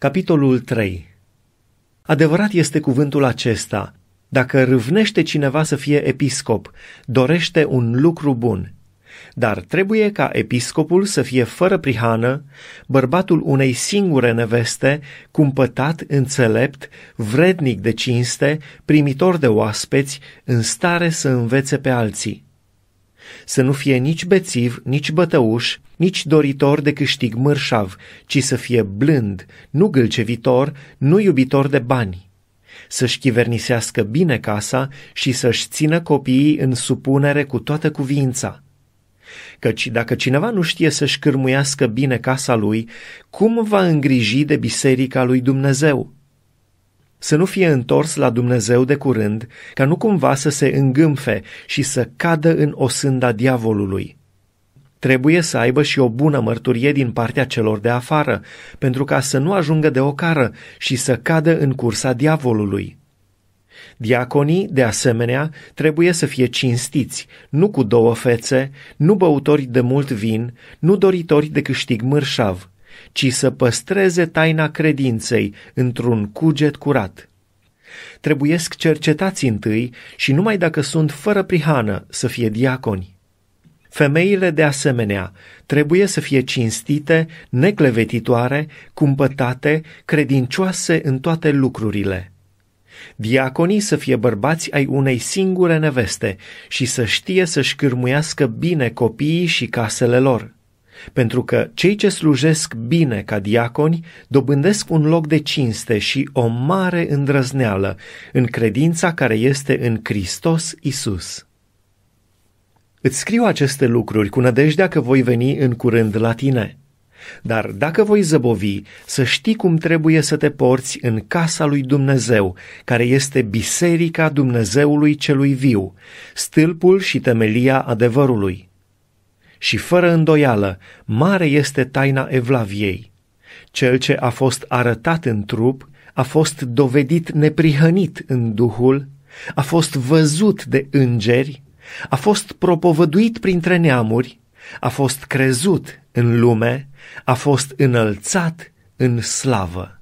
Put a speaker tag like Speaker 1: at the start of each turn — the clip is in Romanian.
Speaker 1: Capitolul 3 Adevărat este cuvântul acesta. Dacă râvnește cineva să fie episcop, dorește un lucru bun, dar trebuie ca episcopul să fie fără prihană, bărbatul unei singure neveste, cumpătat, înțelept, vrednic de cinste, primitor de oaspeți, în stare să învețe pe alții să nu fie nici bețiv, nici bătăuș, nici doritor de câștig mârșav, ci să fie blând, nu gâlcevitor, nu iubitor de bani să-și chivernisească bine casa și să-și țină copiii în supunere cu toată cuvința. Căci dacă cineva nu știe să-și cârmuiască bine casa lui, cum va îngriji de biserica lui Dumnezeu? să nu fie întors la Dumnezeu de curând, ca nu cumva să se îngâmfe și să cadă în osânda diavolului. Trebuie să aibă și o bună mărturie din partea celor de afară, pentru ca să nu ajungă de ocară și să cadă în cursa diavolului. Diaconii, de asemenea, trebuie să fie cinstiți, nu cu două fețe, nu băutori de mult vin, nu doritori de câștig mârșav, ci să păstreze taina credinței într-un cuget curat. Trebuiesc cercetați întâi și numai dacă sunt fără prihană să fie diaconi. Femeile, de asemenea, trebuie să fie cinstite, neclevetitoare, cumpătate, credincioase în toate lucrurile. Diaconii să fie bărbați ai unei singure neveste și să știe să-și cârmuiască bine copiii și casele lor pentru că cei ce slujesc bine ca diaconi dobândesc un loc de cinste și o mare îndrăzneală în credința care este în Hristos Isus. Îți scriu aceste lucruri cu nădejdea că voi veni în curând la tine. Dar dacă voi zăbovi, să știi cum trebuie să te porți în casa lui Dumnezeu, care este biserica Dumnezeului celui viu, stâlpul și temelia adevărului. Și fără îndoială, mare este taina Evlaviei. Cel ce a fost arătat în trup a fost dovedit neprihănit în Duhul, a fost văzut de îngeri, a fost propovăduit printre neamuri, a fost crezut în lume, a fost înălțat în slavă.